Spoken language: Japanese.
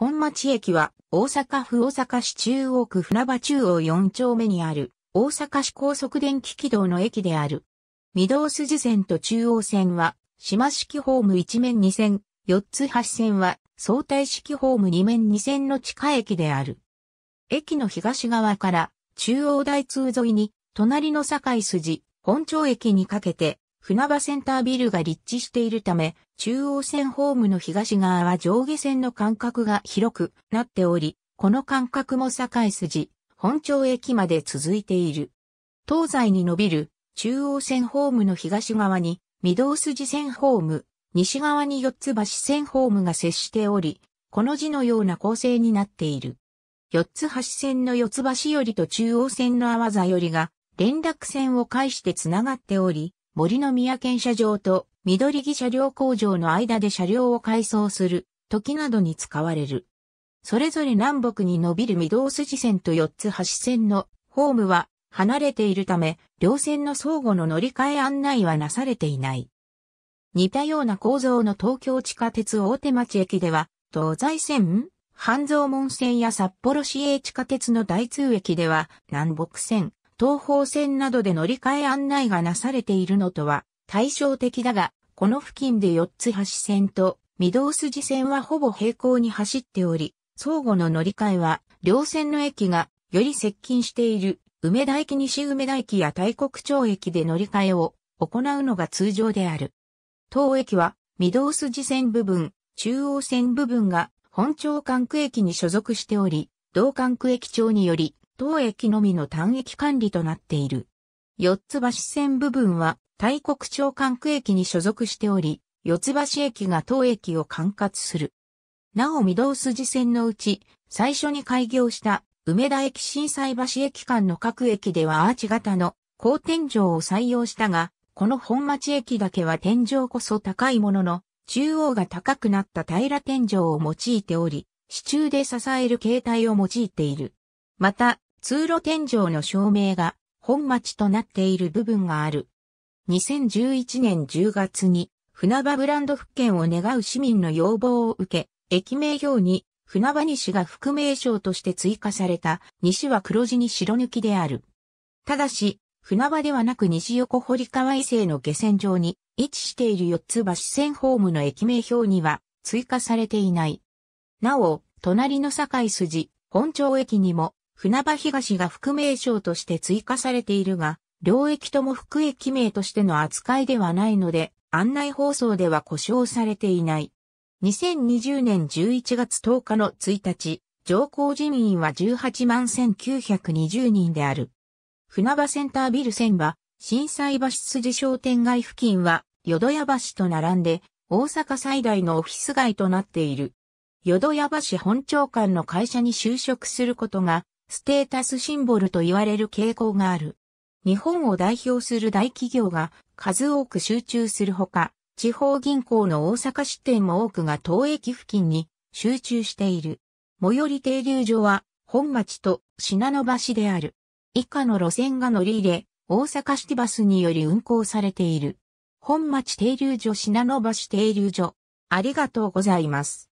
本町駅は大阪府大阪市中央区船場中央4丁目にある大阪市高速電気軌道の駅である。御堂筋線と中央線は島式ホーム1面2線、4つ8線は相対式ホーム2面2線の地下駅である。駅の東側から中央台通沿いに隣の堺筋、本町駅にかけて船場センタービルが立地しているため、中央線ホームの東側は上下線の間隔が広くなっており、この間隔も境筋、本町駅まで続いている。東西に伸びる中央線ホームの東側に、御堂筋線ホーム、西側に四つ橋線ホームが接しており、この字のような構成になっている。四つ橋線の四つ橋よりと中央線の淡座よりが、連絡線を介してつながっており、森の宮県車場と緑木車両工場の間で車両を改装する時などに使われる。それぞれ南北に伸びる御堂筋線と4つ橋線のホームは離れているため、両線の相互の乗り換え案内はなされていない。似たような構造の東京地下鉄大手町駅では、東西線半蔵門線や札幌市営地下鉄の大通駅では南北線、東方線などで乗り換え案内がなされているのとは対照的だが、この付近で四つ橋線と御堂筋線はほぼ平行に走っており、相互の乗り換えは両線の駅がより接近している梅田駅西梅田駅や大国町駅で乗り換えを行うのが通常である。当駅は御堂筋線部分、中央線部分が本町管区駅に所属しており、同管区駅長により当駅のみの単駅管理となっている。四つ橋線部分は大国町管区駅に所属しており、四つ橋駅が当駅を管轄する。なお御堂筋線のうち、最初に開業した梅田駅震災橋駅間の各駅ではアーチ型の高天井を採用したが、この本町駅だけは天井こそ高いものの、中央が高くなった平ら天井を用いており、支柱で支える形態を用いている。また、通路天井の照明が本町となっている部分がある。2011年10月に船場ブランド復権を願う市民の要望を受け、駅名表に船場西が副名称として追加された西は黒字に白抜きである。ただし、船場ではなく西横堀川伊勢の下船上に位置している四つ橋線ホームの駅名表には追加されていない。なお、隣の堺筋、本町駅にも船場東が副名称として追加されているが、両駅とも副駅名としての扱いではないので、案内放送では故障されていない。2020年11月10日の1日、乗降人員は18万1920人である。船場センタービル線は、震災橋筋商店街付近は、淀屋橋と並んで、大阪最大のオフィス街となっている。淀屋橋本町間の会社に就職することが、ステータスシンボルと言われる傾向がある。日本を代表する大企業が数多く集中するほか、地方銀行の大阪支店も多くが東駅付近に集中している。最寄り停留所は本町と品野橋である。以下の路線が乗り入れ、大阪シティバスにより運行されている。本町停留所品野橋停留所。ありがとうございます。